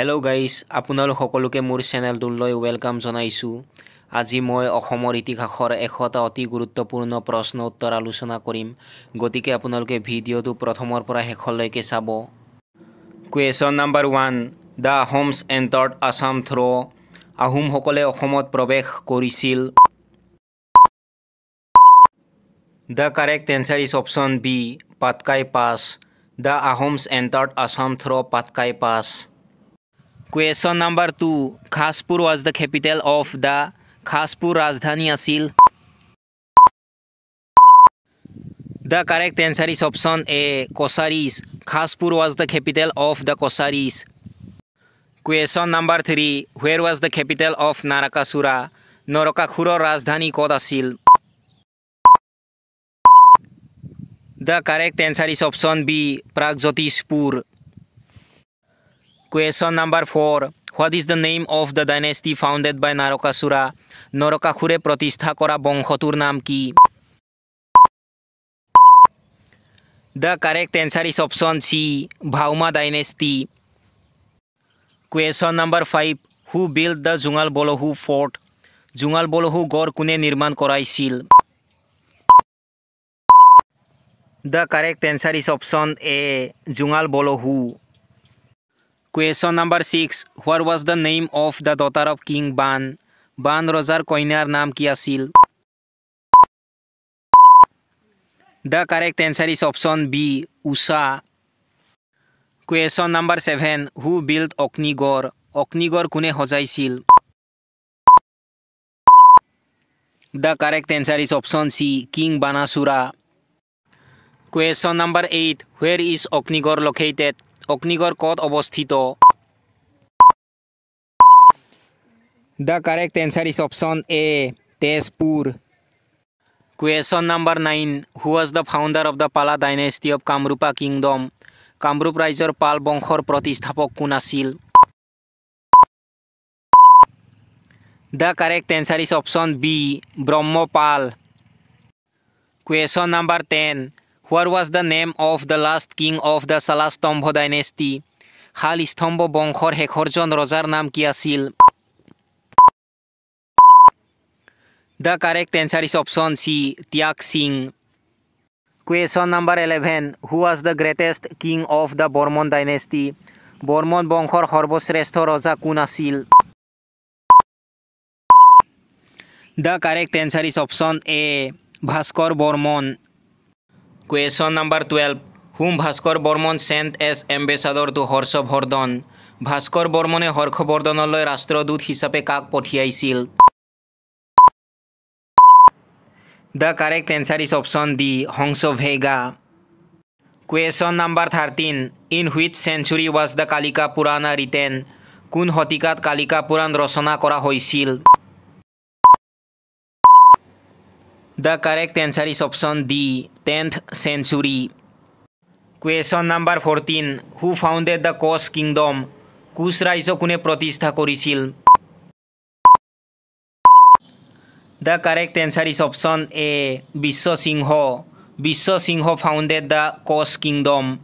Hello' guys আপোনালোক সকলোকে মোৰ চেনেলটোলৈ ৱেলকাম জনাইছোঁ আজি মই অসমৰ ইতিহাসৰ এশটা অতি গুৰুত্বপূৰ্ণ প্ৰশ্ন উত্তৰ আলোচনা কৰিম গতিকে আপোনালোকে ভিডিঅ'টো প্ৰথমৰ পৰা শেষলৈকে চাব question number one the Ahoms entered Assam through' আহোমসকলে অসমত প্ৰৱেশ কৰিছিল the correct answer is option B Patkai pass the Ahoms entered Assam through' Patkai pass question number two Khaspur was the capital of the Khaspur ৰাজধানী আছিল the correct answer is option A Kacharis Khaspur was the capital of the Kacharis question number three where was the capital of Narakasura নৰকাসুৰৰ ৰাজধানী ক'ত আছিল the correct answer is option B Pragjyotishpur Question number four. What is the name of the dynasty founded by Narakasura? Narakasura protistha kora bonghotur naam ki? The correct answer is option C. Bhauma dynasty. Question number five. Who built the Jungal Bolohu fort? Jungal Bolohu gor kune nirman korai seal. The correct answer is option A. Jungal Bolohu. Question number six where was the name of the daughter of king Bana Bana ৰজাৰ কইনাৰ নাম কি আছিল the correct answer is option B Usha question number seven who build Agnigarh Agnigarh কোনে সজাইছিল the correct answer is option C king Banasura question number eight where is Agnigarh located Agnigarh কত অবস্থিত the correct answer is option A Tezpur question number nine who was the founder of the Pala dynasty of Kamarupa kingdom Kamrup রাইজর পাল বংশর প্রতিস্থাপক কোন আছিল the correct answer is option B Brahmapal question number ten What was the name of the last king of the Salastombo dynasty? Halistombo Bonghor Hekorjon Rosar Nam Kiasil. The correct answer is option C. Tiak Singh. Question number 11. Who was the greatest king of the Bormon dynasty? Bormon Bonghor Horbos Resto Rosa Kunasil. The correct answer is option A. Bhaskar Bormon. Question number twelve whom Bhaskar Barman sent as ambassador to Harshavardhana Bhaskar বৰ্মনে হৰ্ষবৰ্ধনলৈ ৰাষ্ট্ৰদূত হিচাপে কাক পঠিয়াইছিল the correct answer is option D Hamsa Vega question number thirteen in which century was the Kalika Purana written কোন শতিকাত কালিকা পুৰাণ ৰচনা কৰা হৈছিল The correct answer is option D, 10th century. Question number 14. Who founded the Kosh Kingdom? Kush Raiso Kune Pratistha Korisil. The correct answer is option A, Vishwa Singho. Vishwa Singho founded the Kosh Kingdom.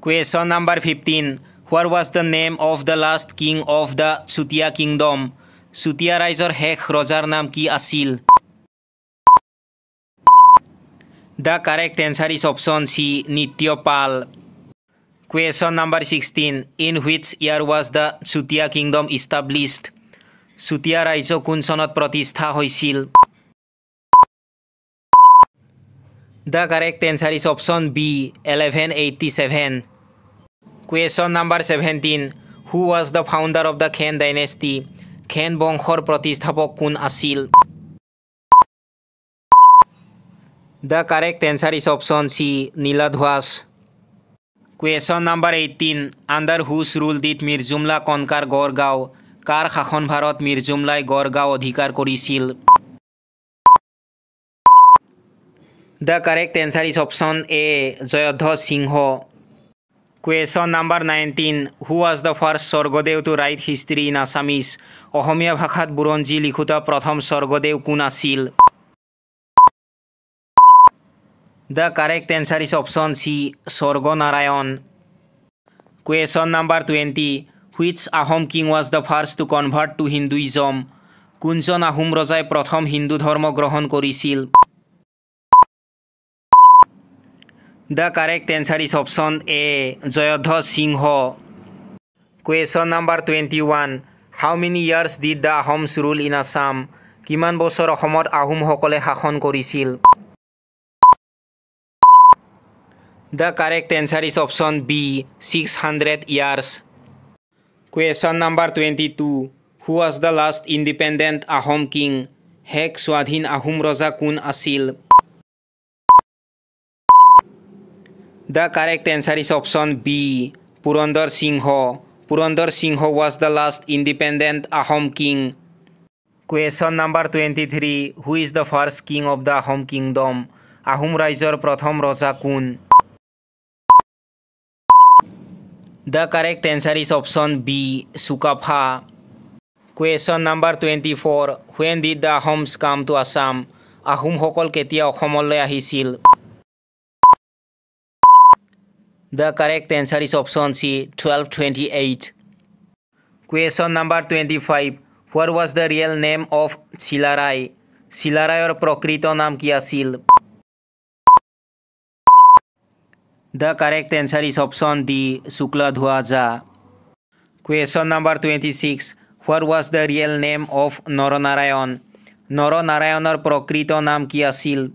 Question number 15. What was the name of the last king of the Chutia Kingdom? Chutia Raiso Hek Rojar Nam Ki Asil. The correct answer is option C, Nityopal. Question number 16. In which year was the Sutia Kingdom established? Sutia Raizo Kunsonot Protista Hoisil. The correct answer is option B, 1187. Question number 17. Who was the founder of the Khen dynasty? Khen Bonghor Protista Kun Asil. The correct answer is option C, Niladhwas. Question number 18. Under whose rule did Mirjumla conquer Gorgao? Kar Khakhan Bharat Mirjumlai Gorgao Adhikar Korisil? The correct answer is option A, Joyadhas Singho. Question number 19. Who was the first Sorgodev to write history in Assamese? Ohomya Bhakhat Buronji Likhuta Pratham Sorgodev Kunasil? Asil? The correct answer is option C, Sorgo Narayan. Question number 20. Which Ahom king was the first to convert to Hinduism? Kunjan Ahom Rajai Pratham Hindu Dharma Grahan Korisil. The correct answer is option A, Jayadha Singho. Question number 21. How many years did the Ahoms rule in Assam? Kiman Bosor Ahomot Ahom Hokole Hakon Korisil. The correct answer is option B, 600 years. Question number 22. Who was the last independent Ahom king? Hek Swadhin Ahum Raja Kun Asil. The correct answer is option B, Purandar Singh. Purandar Singh was the last independent Ahom king. Question number 23. Who is the first king of the Ahom kingdom? Ahum Raja Pratham Raja Kun. The correct answer is option B Sukapha question number twenty four when did the Ahoms come to Assam Ahom के आहिल the correct answer is option C twelve twenty eight question number twenty five where was the real name of Chilarai सिलारायर प्रकृत नाम की आ The correct answer is option D. Sukla Dhuaja. Question number 26. What was the real name of Noronarayan? Noronarayanar Prakrita Nam Kiyasil.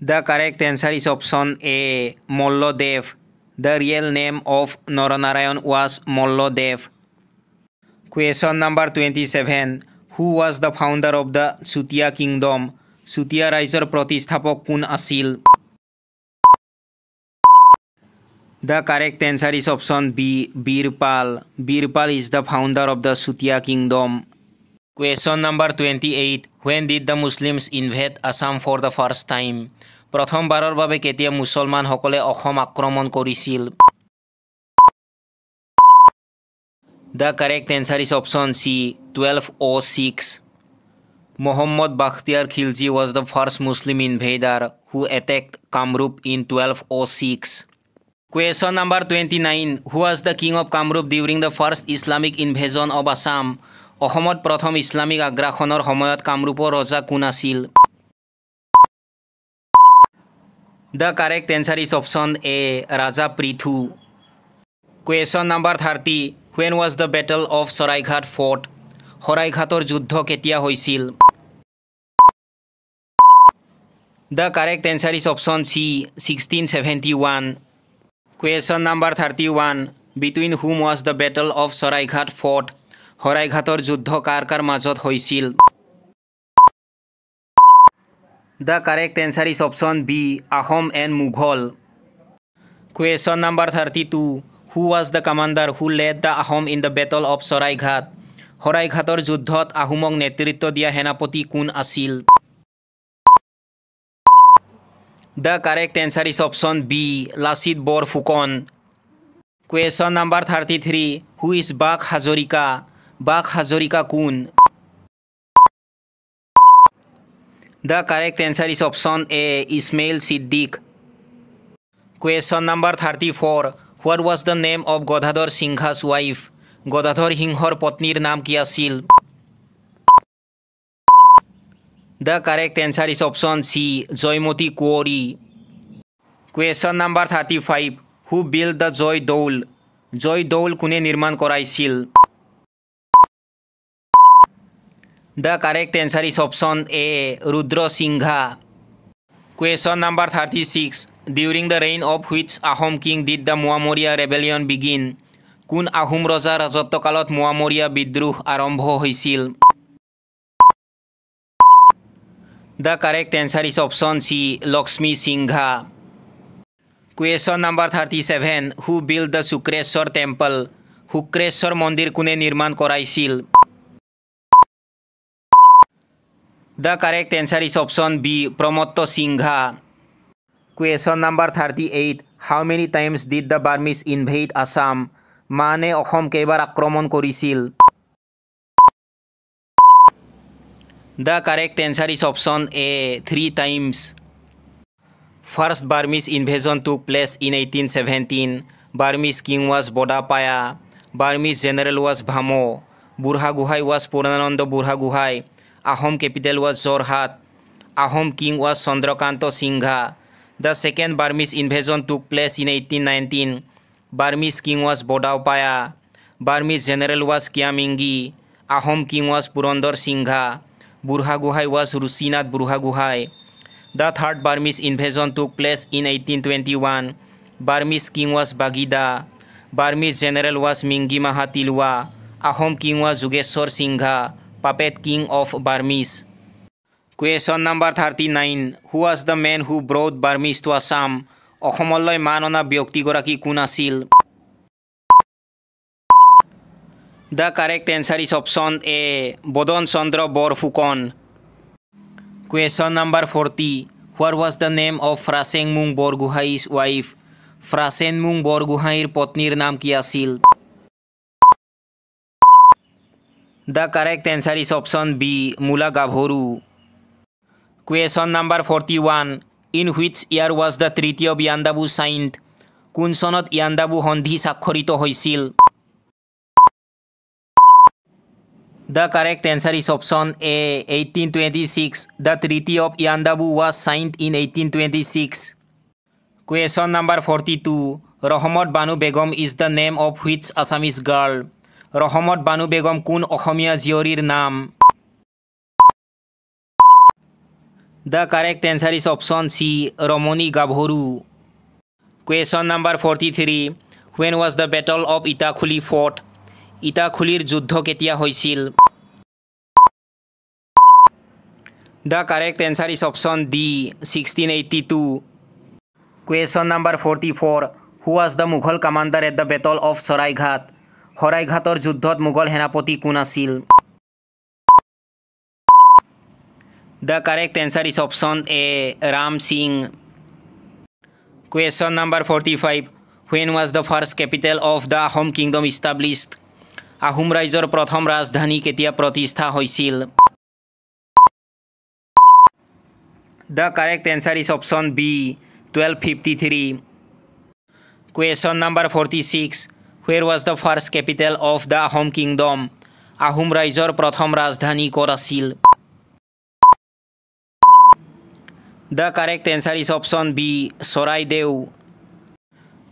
The correct answer is option A. Mollodev. The real name of Noronarayan was Mollodev. Question number 27. Who was the founder of the Sutiya Kingdom? Chutia ৰাইজৰ প্ৰতিষ্ঠাপক কোন আছিল the correct answer is option B Bir Pal Bir Pal is the founder of the Chutia kingdom question number twenty eight when did the Muslims invade Assam for the first time প্ৰথমবাৰৰ বাবে কেতিয়া মুছলমানসকলে অসম আক্ৰমণ কৰিছিল the correct answer is option C twelve oh' six Muhammad Bakhtiar Khilji was the first Muslim invader who attacked Kamrup in 1206. Question number 29. Who was the king of Kamrup during the first Islamic invasion of Assam? Ahmad Pratham Islamic Agrahonor Homoyat Kamrupo Raja Kunasil. The correct answer is option A. Raja Prithu. Question number 30. When was the battle of Saraighat fought? Horaighator Juddho Ketia Hoisil. The correct answer is option C, 1671. Question number 31. Between whom was the battle of Saraighat fought? Horaighator Juddho Karkar Majot Hoisil. The correct answer is option B, Ahom and Mughal. Question number 32. Who was the commander who led the Ahom in the battle of Saraighat? Horaighator Juddhot Ahumong Netrito Dia Henapoti Kun Asil. The correct answer is option B. Lasid Borfukon. Question number 33. Who is Bak Hazorika? Bak Hazorika Kun. The correct answer is option A. Ismail Siddiq. Question number 34. What was the name of Godhador Singha's wife? Godhador Hinghor Potnir Nam Kiasil. The correct answer is option C. Joymoti Kori. Question number 35. Who built the Joy Doll? Joy Doll kune nirman korai seal. The correct answer is option A. Rudra Singha. Question number 36. During the reign of which Ahom king did the Muamoria rebellion begin? Kun Ahum Raja Rajatokalat Muamoria Bidruh Arambho Hoisil. seal. The correct answer is option C, Lakshmi Singha. Question number 37. Who built the Sukreshwar temple? Sukreshwar Mandir kune nirman koraisil? The correct answer is option B, Pramotto Singha. Question number 38. How many times did the Burmese invade Assam? Mane Ohom Kebar Akromon Korisil? The correct answer is option A. Three times. First Burmese invasion took place in 1817. Burmese king was Bodapaya. Burmese general was Bhamo. Burhaguhai was Purananda Burhaguhai. Ahom capital was Jorhat. Ahom king was Sandrakanta Singha. The second Burmese invasion took place in 1819. Burmese king was Bodapaya. Burmese general was Kiamingi. Ahom king was Purandar Singha. Burhagohain was Ruchinath Burhagohain the third Burmese invasion took place in eighteen twenty one Burmese king was Bagyidaw Burmese general was Mingyi Maha Tilowa Ahom king was Jogeshwar Singha puppet king of Burmese question number thirty nine who was the men who brought Burmese to Assam অসমলৈ মান অনা ব্যক্তিগৰাকী কোন আছিল The correct answer is option A. Bodon Sondro Borfukon. Question number 40. What was the name of Frasen Mung Borguhai's wife? Frasen Mung Borguhair Potnir Nam Kiasil. The correct answer is option B. Mula Gabhoru. Question number 41. In which year was the Treaty of Yandabu signed? কোন চনত Yandabo সন্ধি স্বাক্ষৰিত হৈছিল The correct answer is option A, 1826. The Treaty of Yandabu was signed in 1826. Question number 42. Rahmat Banu Begum is the name of which Assamese girl? Rahmat Banu Begum kun Ohomia Ziorir nam? The correct answer is option C, Romoni Gabhoru. Question number 43. When was the Battle of Itakhuli fought? ইটাখুলিৰ যুদ্ধ কেতিয়া হৈছিল the correct answer is option D sixteen eighty two question number forty four who was the Mughal commander at the battle of Saraighat শৰাইঘাটৰ যুদ্ধত মোগল সেনাপতি কোন আছিল the correct answer is option A Ram Singh question number forty five when was the first capital of the Ahom kingdom established Ahom ৰাইজৰ প্ৰথম ৰাজধানী কেতিয়া প্ৰতিষ্ঠা হৈছিল the correct answer is option B twelve fifty three question number forty six where was the first capital of the Ahom kingdom Ahom ৰাইজৰ প্ৰথম ৰাজধানী ক'ত আছিল the correct answer is option B Charaideo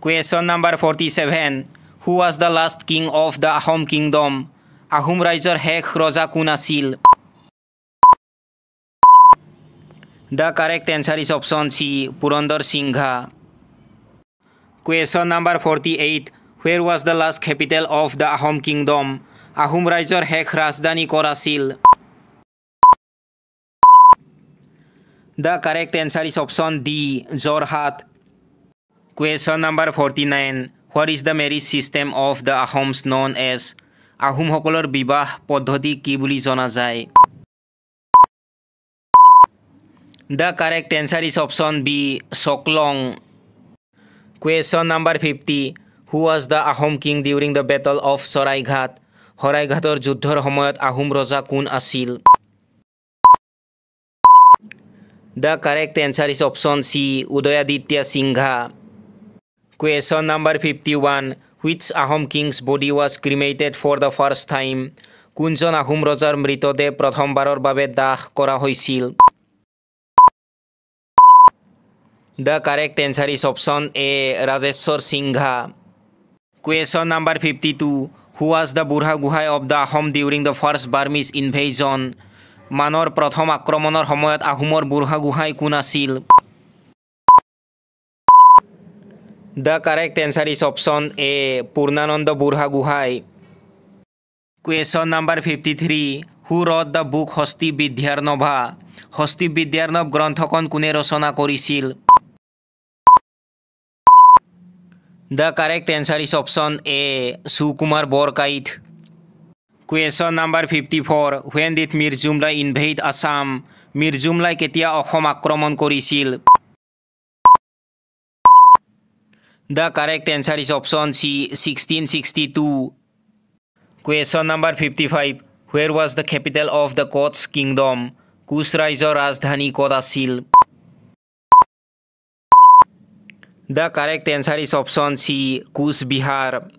question number forty seven who was the last king of the Ahom kingdom Ahom ৰাইজৰ শেষ ৰজা কোন আছিল the correct answer is option C Purandar Singha question number forty eight where was the last capital of the Ahom kingdom Ahom ৰাইজৰ শেষ ৰাজধানী কৰ আছিল the correct answer is option D Jorhat question number forty nine what is the marriage system of the Ahoms known as আহোমসকলৰ বিবাহ পদ্ধতি কি বুলি জনা যায় the correct answer is option B Chaklong question number fifty who was the Ahom king during the battle of Saraighat শৰাইঘাটৰ যুদ্ধৰ সময়ত আহোম ৰজা কোন আছিল the correct answer is option C Udayaditya Singha Question number 51. Which Ahom king's body was cremated for the first time? কোনজন আহোম ৰজাৰ মৃতদেহ প্ৰথমবাৰৰ বাবে দাহ কৰা হৈছিল the correct answer is option A Rajeswar Singha question number fifty two who was the Burhagohain of the Ahom during the first Burmese invasion মানৰ প্ৰথম আক্ৰমণৰ সময়ত আহোমৰ বুঢ়া গুহাই কোন আছিল The correct answer is option A. Purnananda Burha Guhai. Question number 53. Who wrote the book Hosti Vidyarnabha? Hosti Vidyarnabha Granthakon Kune Rosana Korisil. The correct answer is option A. Sukumar Borkait. Question number 54. When did Mirzumla invade Assam? Mirzumla Ketia Ohom Akromon Korisil. The correct answer is option C, 1662. Question number 55. Where was the capital of the Koch kingdom? Kusraizor Rajdhani Kodasil. The correct answer is option C, Kush Bihar.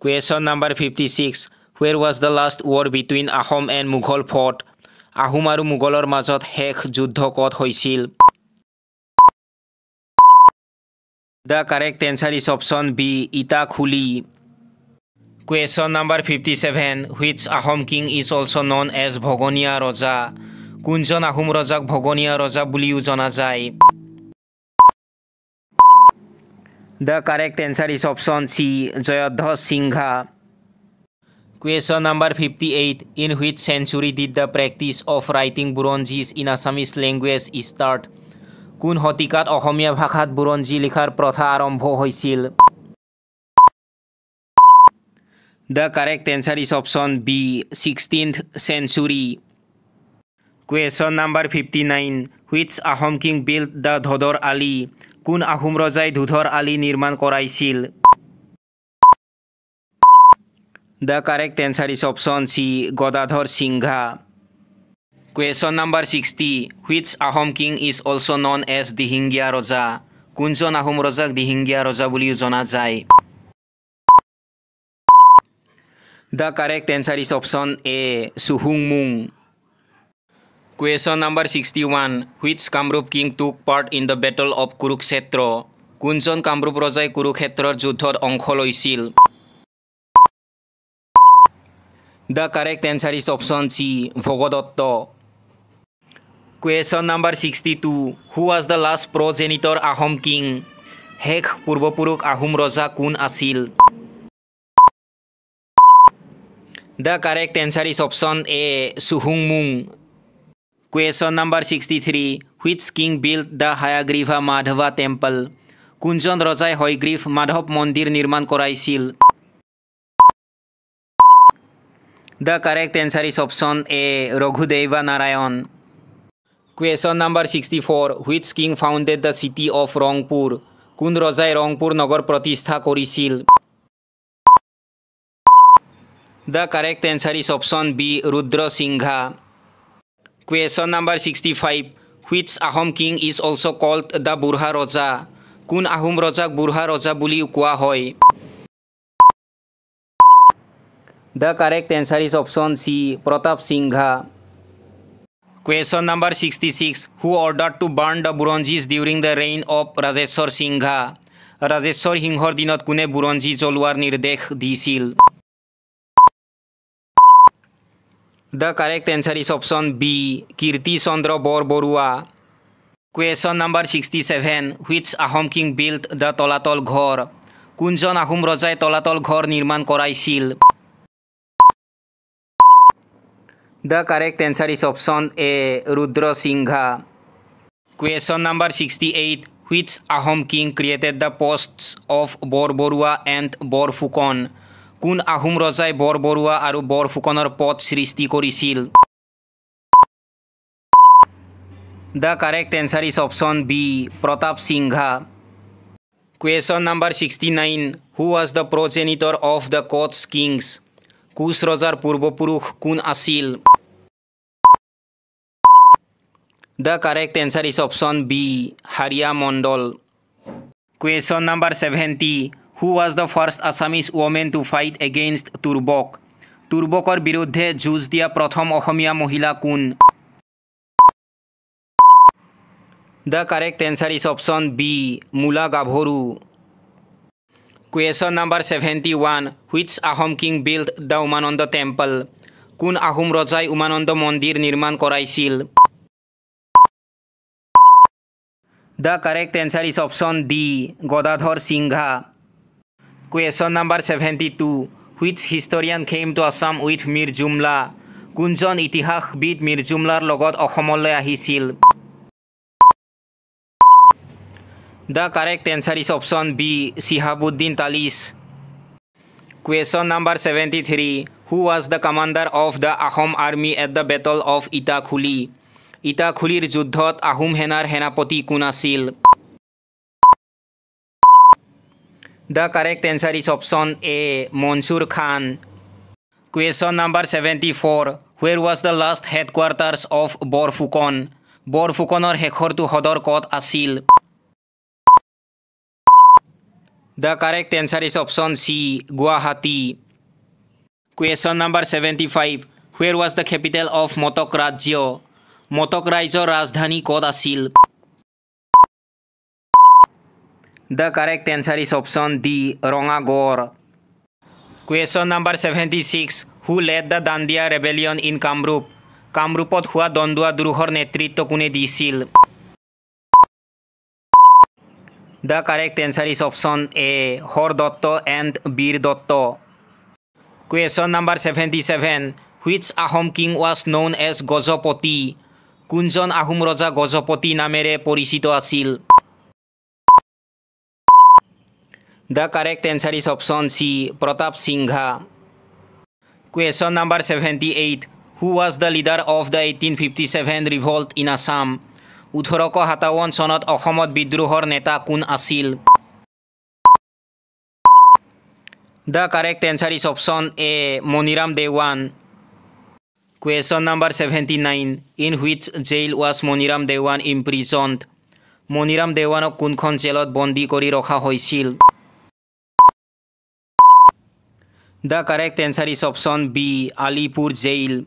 Question number 56. Where was the last war between Ahom and Mughal fought? Ahumaru Mughalar Majot Hek Juddho Kod Hoisil. The correct answer is option B. Itakhuli. Question number 57. Which Ahom king is also known as Bhogonia Raja? কোনজন আহোম ৰজাক ভগনীয়া ৰজা বুলিও জনা যায় the correct answer is option C Jayadhwaj Singha question number fifty eight in which century did the practice of writing Buranjis in Assamese language start কোন শতিকাত অসমীয়া ভাষাত বুৰঞ্জী লিখাৰ প্ৰথা আৰম্ভ হৈছিল the correct answer is option B sixteenth century question number fifty nine which Ahom king built the Dhodar Ali কোন আহোম ৰজাই ধুধৰ আলি নিৰ্মাণ কৰাইছিল the correct answer is option C Gadadhar Singha Question number 60. Which Ahom king is also known as Dihingya Raja? কোনজন আহোম ৰজাক দিহিঙীয়া ৰজা বুলিও জনা যায় the correct answer is option A চুহুংমুং question number sixty one which Kamrup king took part in the battle of Kurukshetra কোনজন কামৰূপ ৰজাই কুৰুক্ষেত্ৰৰ যুদ্ধত অংশ লৈছিল the correct answer is option C Bhagadatta question number sixty two who was the last progenitor Ahom king শেষ পূৰ্বপুৰুষ আহোম ৰজা কোন আছিল the correct answer is option A চুহুংমুং question number sixty three which king build the Hayagriva Madhava temple কোনজন ৰজাই হয়গ্ৰীভ মাধৱ মন্দিৰ নিৰ্মাণ কৰাইছিল the correct answer is option A Raghudev Narayan Question number 64. Which king founded the city of Rongpur? Kun Rajai Rongpur Nagar Pratistha Korisil. The correct answer is option B. Rudra Singha. Question number 65. Which Ahom king is also called the Burha Raja? Kun Ahom Rajak Burha Raja Buli Kua Hoy. The correct answer is option C. Pratap Singha. Question number 66. Who ordered to burn the Buronjis during the reign of Rajeshwar Singha? Rajeshwar Hinghor Dinat Kune Buronji Jolwar Nirdekh Disil. The correct answer is option B. Kirti Sandra Bor Borua. Question number 67. Which Ahom King built the Tolatol Ghor? Kunjan Ahum Rajai Tolatol Ghor Nirman Korai Sil. The correct answer is option A. Rudra Singha. Question number 68. Which Ahom king created the posts of Borborua and Borfukon? কোন আহোম ৰজাই বৰবৰুৱা আৰু বৰফুকনৰ পথ সৃষ্টি কৰিছিল the correct answer is option B Pratap Singha question number sixty nine who was the progenitor of the Koch kings Koch ৰজাৰ পূৰ্বপুৰুষ কোন আছিল The correct answer is option B, Harya Mondol. Question number 70. Who was the first Assamese woman to fight against Turbok? Turbokor Birudhe Juzdia Prothom Ohomia Mohila Kun. The correct answer is option B, Mula Gabhoru. Question number 71. Which Ahom king built the Umanonda temple? Kun Ahum Rajai Umanonda Mondir Nirman Koraisil. Sil. The correct answer is option D. Godadhar Singha. Question number 72. Which historian came to Assam with Mir Jumla? কোনজন ইতিহাসবিদ মিৰ্জুমলাৰ লগত অসমলৈ আহিছিল the correct answer is option B Shihabuddin Talish question number seventy three who was the commander of the Ahom army at the battle of Itakhuli ইটাখুলিৰ যুদ্ধত আহোম সেনাৰ সেনাপতি কোন আছিল the correct answer is option A Mansur Khan question number seventy four where was the last head headquarters of Borphukan বৰফুকনৰ শেষৰটো সদৰ কত আছিল the correct answer is option C Guwahati question number seventy five where was the capital of Matak ৰাজ্য মটক ৰাজ্যৰ ৰাজধানী ক'ত আছিল the correct answer is option D Rangagarh question number seventy six who led the Dandua rebellion in Kamrup কামৰূপত হোৱা দণ্ডুৱা দ্ৰোহৰ নেতৃত্ব কোনে দিছিল the correct answer is option A Hara Datta and Bir Datta question number seventy seven which Ahom king was known as Gajapati কোনজন আহোম ৰজা গজপতি নামেৰে পৰিচিত আছিল the correct answer is option C Pratap Singha question number seventy eight who was the leader of the eighteen fifty seven revolt in Assam ওঠৰশ সাতাৱন চনত অসমত বিদ্ৰোহৰ নেতা কোন আছিল the correct answer is option A Maniram Dewan Question number 79. In which jail was Moniram Dewan imprisoned? Moniram Dewan of Kunkon Jailot Bondi Kori Roha Hoisil. The correct answer is option B. Alipur Jail.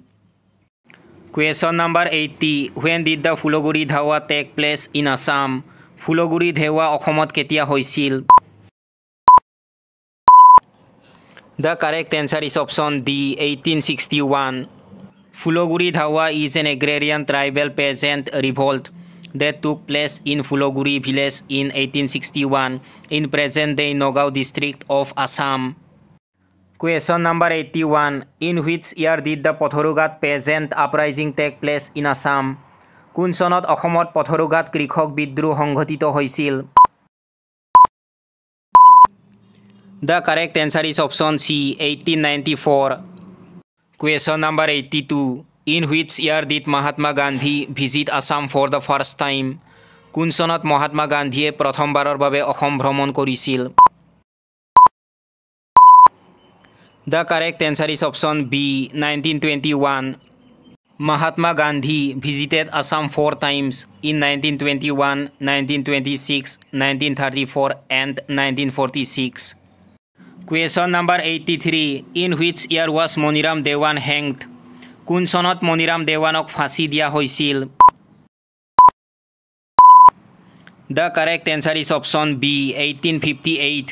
Question number 80. When did the Fuloguri Dhawa take place in Assam? Fuloguri Dhawa Okhomot Ketia Hoisil. The correct answer is option D. 1861. Fuloguri Dhawa is an agrarian tribal peasant revolt that took place in Fuloguri village in 1861 in present-day Nogao district of Assam. Question number 81. In which year did the Pothorugat peasant uprising take place in Assam? Kun sonot Ahomot Pothorugat Krikhok Bidru Hongotito Hoisil. The correct answer is option C, 1894. Question number 82. In which year did Mahatma Gandhi visit Assam for the first time? Kunsonat Mahatma Gandhi pratham barar bhabhe aham brahman kori sil. The correct answer is option B, 1921. Mahatma Gandhi visited Assam four times in 1921, 1926, 1934 and 1946. Question number eighty three in which year was Maniram Dewan hanged কোন চনত মণিৰাম দেৱানক ফাঁচি দিয়া হৈছিল the correct answer is option B eighteen fifty eight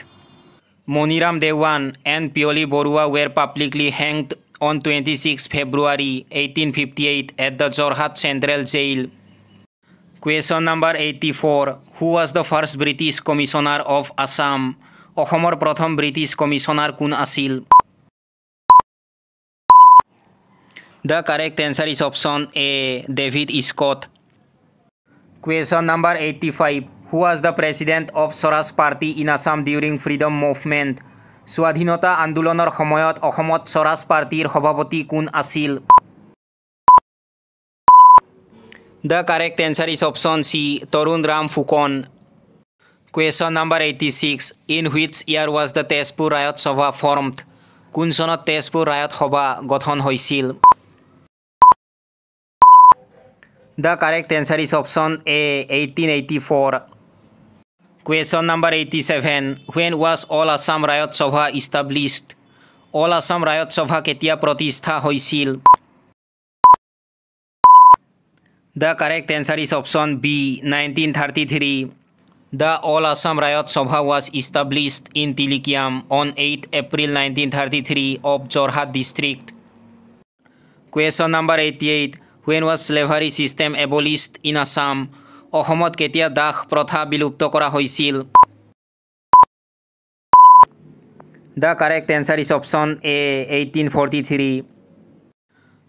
Maniram Dewan and Piyali Barua were publicly hanged on twenty six February eighteen fifty eight at the Jorhat central jail question number eighty four who was the first British commissioner of Assam অসমৰ প্ৰথম British commissioner কোন আছিল the correct answer is option A David Scott question number eighty five who was the president of Swaraj party in Assam during freedom movement স্বাধীনতা আন্দোলনৰ সময়ত অসমত স্বৰাজ পাৰ্টিৰ সভাপতি কোন আছিল the correct answer is option C Tarun Ram Phukan Question number 86. In which year was the Tezpur Riot Sabha formed? কোন চনত তেজপুৰ ৰায়ত সভা গঠন হৈছিল the correct answer is option A eighteen eighty four question number eighty seven when was all Assam Raiyat Sabha established all Assam Raiyat সভা কেতিয়া প্ৰতিষ্ঠা হৈছিল the correct answer is option B nineteen thirty three The All Assam Riot Sabha was established in Tilikiam on 8 April 1933 of Jorhat district. Question number 88 When was slavery system abolished in Assam? অসমত কেতিয়া দাস প্ৰথা বিলুপ্ত কৰা হৈছিল the correct answer is option A eighteen forty three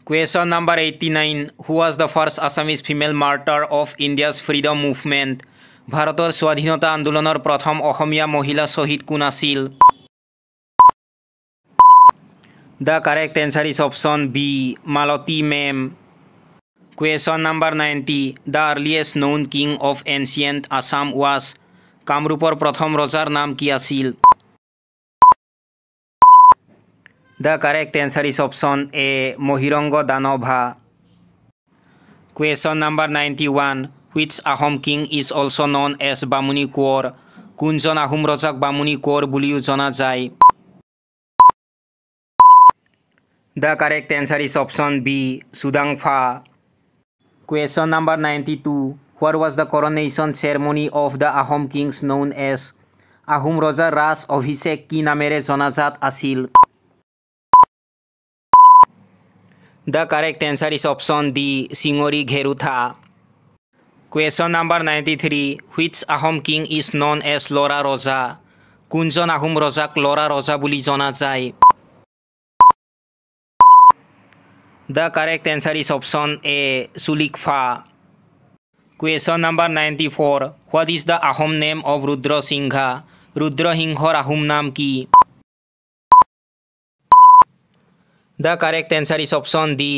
question number eighty nine who was the first Assamese female martyr of India's freedom movement ভাৰতৰ স্বাধীনতা আন্দোলনৰ প্ৰথম অসমীয়া মহিলা শ্বহীদ কোন আছিল the correct answer is option B Malati Mem question number ninety the earliest known king of ancient Assam was কামৰূপৰ প্ৰথম ৰজাৰ নাম কি আছিল the correct answer is option A Mahiranga দানভা question number ninety one which Ahom king is also known as Bamuni Kaur. Kunjon Ahom Rajak Bamuni Kaur buliyu jana jai. The correct answer is option B, Sudangfa. Question number 92. What was the coronation ceremony of the Ahom kings known as Ahom Raja Ras Abhishek ki namere jonajat asil? The correct answer is option D, Singori Gherutha. Question number ninety three which Ahom king is known as ল'ৰা ৰজা কোনজন আহোম ৰজাক ল'ৰা ৰজা বুলি জনা যায় the correct answer is option A Sulikphaa question number ninety four what is the Ahom name of Rudra Singha ৰুদ্ৰসিংহৰ আহোম নাম কি the correct answer is option D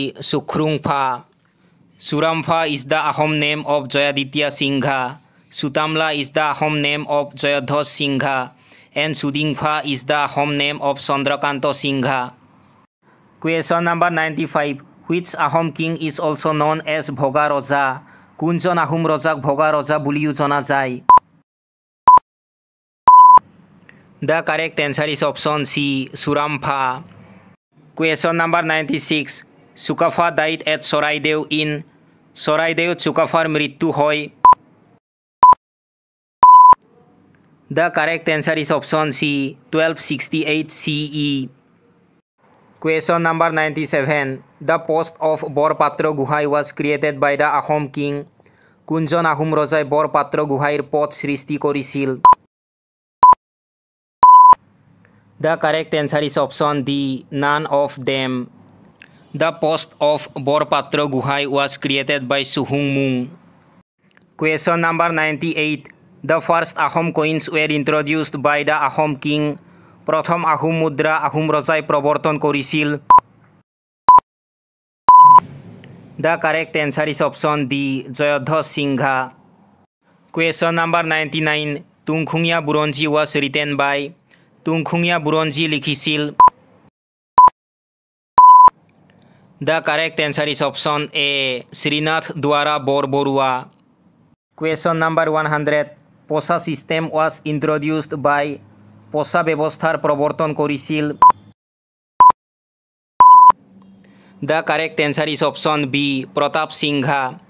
Surampha is the Ahom name of Jayaditya Singha Sutamla is the Ahom name of Jayadhwaj Singha and Sudingpha is the Ahom name of Chandrakanta Singha question number ninety five which Ahom king is also' known as ভগা ৰজা কোনজন আহোম ৰজাক ভগা ৰজা বুলিও জনা যায় the correct answer is option C Surampha question number ninety six Sukapha died at Charaideo in চৰাইদেউত চুকাফাৰ মৃত্যু হয় the correct answer is option C twelve sixty eight C E question number ninety seven the post of Borpatra Gohain was created by the Ahom king কোনজন আহোম ৰজাই বৰপাত্ৰ গোহাঁইৰ পথ সৃষ্টি কৰিছিল the correct answer is option D none of them The post of Borpatro Guhai was created by Suhung Mung. Question number 98. The first Ahom coins were introduced by the Ahom king. Prothom Ahum Mudra Ahum Rajai Proborton Korisil. The correct answer is option D. Joyodha Singha. Question number 99. Tungkhungya Buronji was written by Tungkhungya Buronji Likhisil. The correct answer is option A. Srinath Dwara Borborua. Question number 100. Posa system was introduced by Posa Bebosthar Proborton Korisil. The correct answer is option B. Pratap Singha.